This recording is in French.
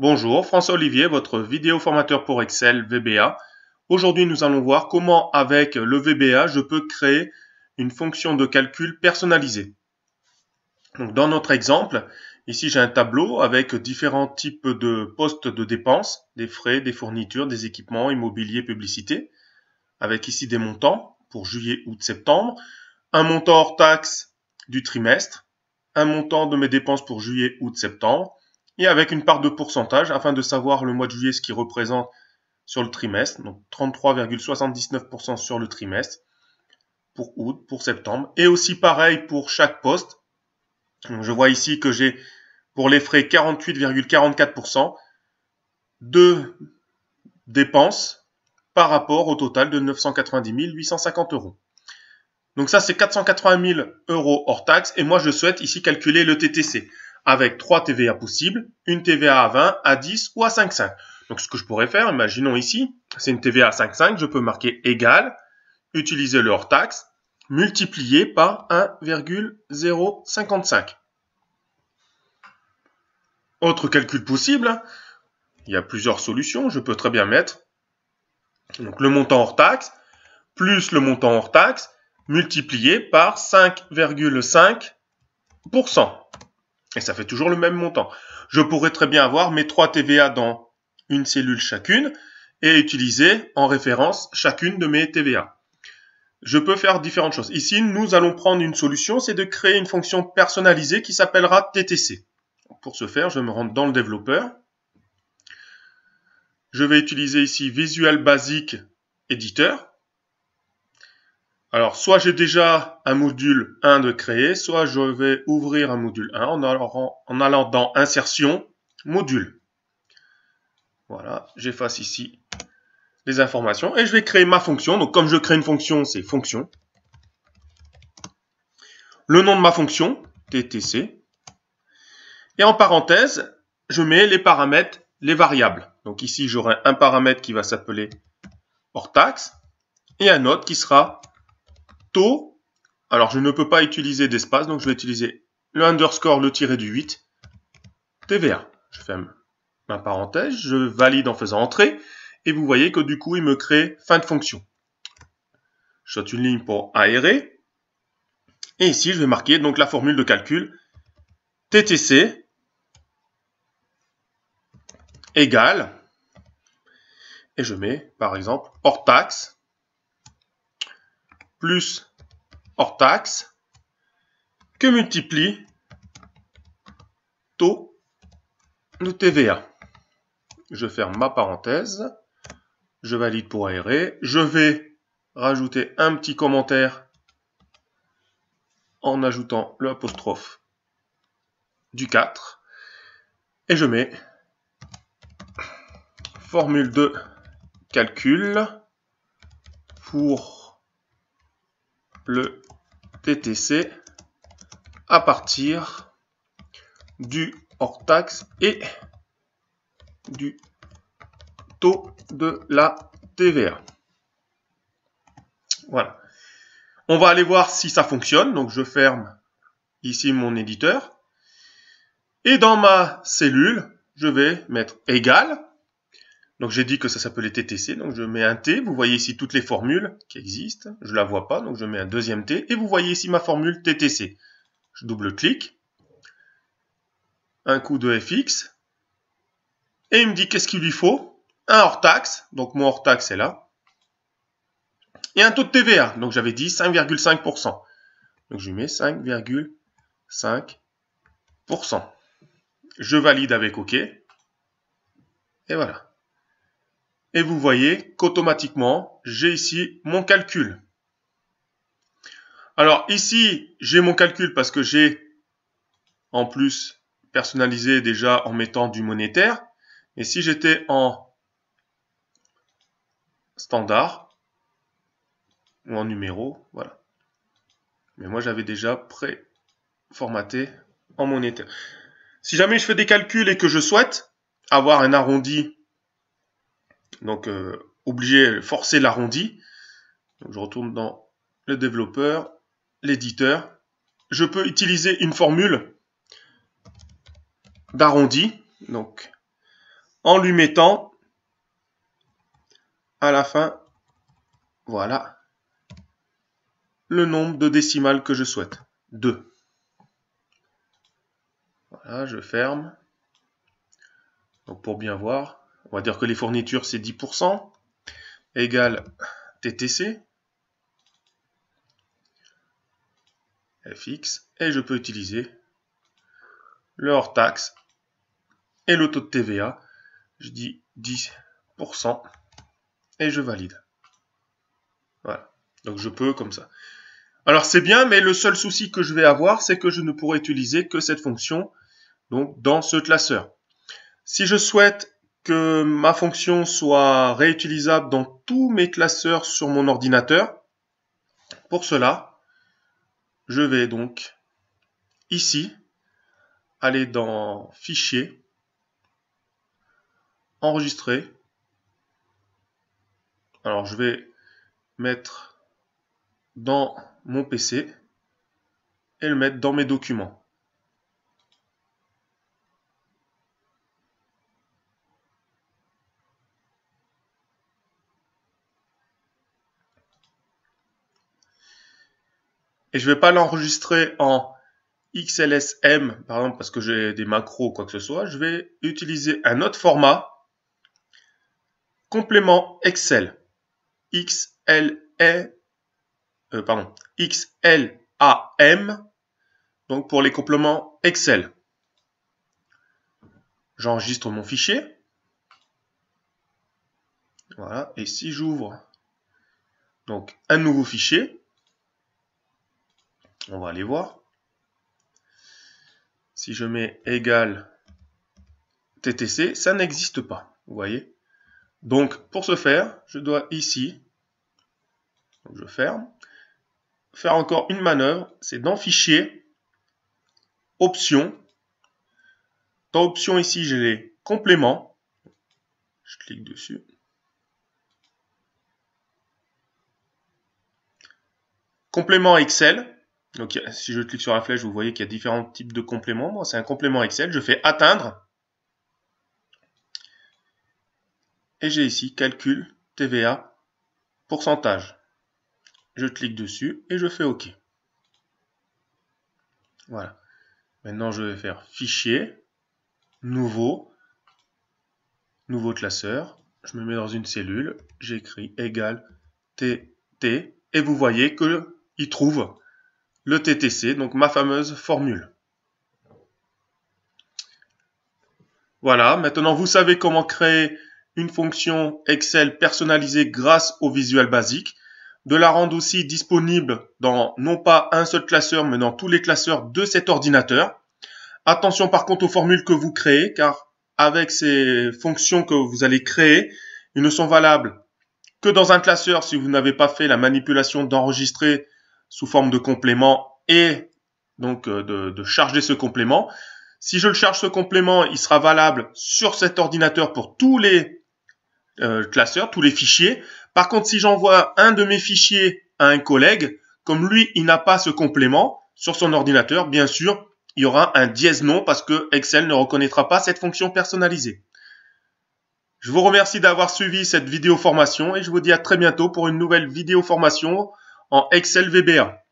Bonjour, François Olivier, votre vidéo formateur pour Excel VBA. Aujourd'hui, nous allons voir comment avec le VBA, je peux créer une fonction de calcul personnalisée. Donc, dans notre exemple, ici j'ai un tableau avec différents types de postes de dépenses, des frais, des fournitures, des équipements, immobiliers, publicités, avec ici des montants pour juillet, août, septembre, un montant hors taxe du trimestre, un montant de mes dépenses pour juillet, août, septembre, et avec une part de pourcentage afin de savoir le mois de juillet ce qui représente sur le trimestre, donc 33,79% sur le trimestre pour août, pour septembre, et aussi pareil pour chaque poste. je vois ici que j'ai pour les frais 48,44% de dépenses par rapport au total de 990 850 euros. Donc ça c'est 480 000 euros hors taxes et moi je souhaite ici calculer le TTC avec trois TVA possibles, une TVA à 20, à 10 ou à 5,5. Donc ce que je pourrais faire, imaginons ici, c'est une TVA à 5,5, je peux marquer égal, utiliser le hors-taxe, multiplié par 1,055. Autre calcul possible, il y a plusieurs solutions, je peux très bien mettre donc, le montant hors taxe plus le montant hors taxe multiplié par 5,5%. Et ça fait toujours le même montant. Je pourrais très bien avoir mes trois TVA dans une cellule chacune et utiliser en référence chacune de mes TVA. Je peux faire différentes choses. Ici, nous allons prendre une solution, c'est de créer une fonction personnalisée qui s'appellera TTC. Pour ce faire, je me rends dans le développeur. Je vais utiliser ici Visual Basic Editor. Alors, soit j'ai déjà un module 1 de créer, soit je vais ouvrir un module 1 en allant, dans Insertion, Module. Voilà, j'efface ici les informations et je vais créer ma fonction. Donc, comme je crée une fonction, c'est fonction. Le nom de ma fonction, ttc. Et en parenthèse, je mets les paramètres, les variables. Donc ici, j'aurai un paramètre qui va s'appeler hors et un autre qui sera alors je ne peux pas utiliser d'espace, donc je vais utiliser le underscore, le tiré du 8, TVA. Je ferme ma parenthèse, je valide en faisant entrer, et vous voyez que du coup, il me crée fin de fonction. Je saute une ligne pour aérer, et ici, je vais marquer donc la formule de calcul TTC égale, et je mets par exemple hors taxe plus hors taxe que multiplie taux de TVA. Je ferme ma parenthèse. Je valide pour aérer. Je vais rajouter un petit commentaire en ajoutant l'apostrophe du 4. Et je mets formule de calcul pour le TTC à partir du hors taxe et du taux de la TVA. Voilà. On va aller voir si ça fonctionne. Donc je ferme ici mon éditeur. Et dans ma cellule, je vais mettre égal donc j'ai dit que ça s'appelait TTC, donc je mets un T, vous voyez ici toutes les formules qui existent, je la vois pas, donc je mets un deuxième T, et vous voyez ici ma formule TTC. Je double clic un coup de FX, et il me dit qu'est-ce qu'il lui faut Un hors-taxe, donc mon hors-taxe est là, et un taux de TVA, donc j'avais dit 5,5%. Donc je lui mets 5,5%. Je valide avec OK, et voilà et vous voyez qu'automatiquement, j'ai ici mon calcul. Alors ici, j'ai mon calcul parce que j'ai en plus personnalisé déjà en mettant du monétaire. Et si j'étais en standard ou en numéro, voilà. Mais moi, j'avais déjà pré-formaté en monétaire. Si jamais je fais des calculs et que je souhaite avoir un arrondi donc, euh, forcer l'arrondi. je retourne dans le développeur, l'éditeur. Je peux utiliser une formule d'arrondi. Donc, en lui mettant à la fin, voilà, le nombre de décimales que je souhaite. 2. Voilà, je ferme. Donc pour bien voir, on va dire que les fournitures c'est 10%, Égal TTC, FX, et je peux utiliser le hors-taxe et le taux de TVA. Je dis 10% et je valide. Voilà. Donc je peux comme ça. Alors c'est bien, mais le seul souci que je vais avoir, c'est que je ne pourrai utiliser que cette fonction donc dans ce classeur. Si je souhaite ma fonction soit réutilisable dans tous mes classeurs sur mon ordinateur. Pour cela, je vais donc ici aller dans Fichier, Enregistrer. Alors je vais mettre dans mon PC et le mettre dans mes documents. et je vais pas l'enregistrer en XLSM, par exemple, parce que j'ai des macros ou quoi que ce soit, je vais utiliser un autre format, complément Excel, xl euh, pardon, XLAM, donc pour les compléments Excel. J'enregistre mon fichier. Voilà, et si j'ouvre donc un nouveau fichier, on va aller voir. Si je mets égal TTC, ça n'existe pas. Vous voyez Donc, pour ce faire, je dois ici, je ferme, faire encore une manœuvre. C'est dans Fichier, Options. Dans Options, ici, j'ai les compléments. Je clique dessus. Complément Excel. Donc, si je clique sur la flèche, vous voyez qu'il y a différents types de compléments. Moi, c'est un complément Excel. Je fais atteindre. Et j'ai ici calcul, TVA, pourcentage. Je clique dessus et je fais OK. Voilà. Maintenant, je vais faire fichier, nouveau, nouveau classeur. Je me mets dans une cellule. J'écris égal TT. Et vous voyez qu'il trouve le TTC, donc ma fameuse formule. Voilà, maintenant vous savez comment créer une fonction Excel personnalisée grâce au visuel basique, de la rendre aussi disponible dans non pas un seul classeur, mais dans tous les classeurs de cet ordinateur. Attention par contre aux formules que vous créez, car avec ces fonctions que vous allez créer, elles ne sont valables que dans un classeur si vous n'avez pas fait la manipulation d'enregistrer sous forme de complément et donc euh, de, charger ce complément. Si je le charge ce complément, il sera valable sur cet ordinateur pour tous les euh, classeurs, tous les fichiers. Par contre, si j'envoie un de mes fichiers à un collègue, comme lui, il n'a pas ce complément sur son ordinateur, bien sûr, il y aura un dièse non parce que Excel ne reconnaîtra pas cette fonction personnalisée. Je vous remercie d'avoir suivi cette vidéo formation et je vous dis à très bientôt pour une nouvelle vidéo formation en Excel VBA.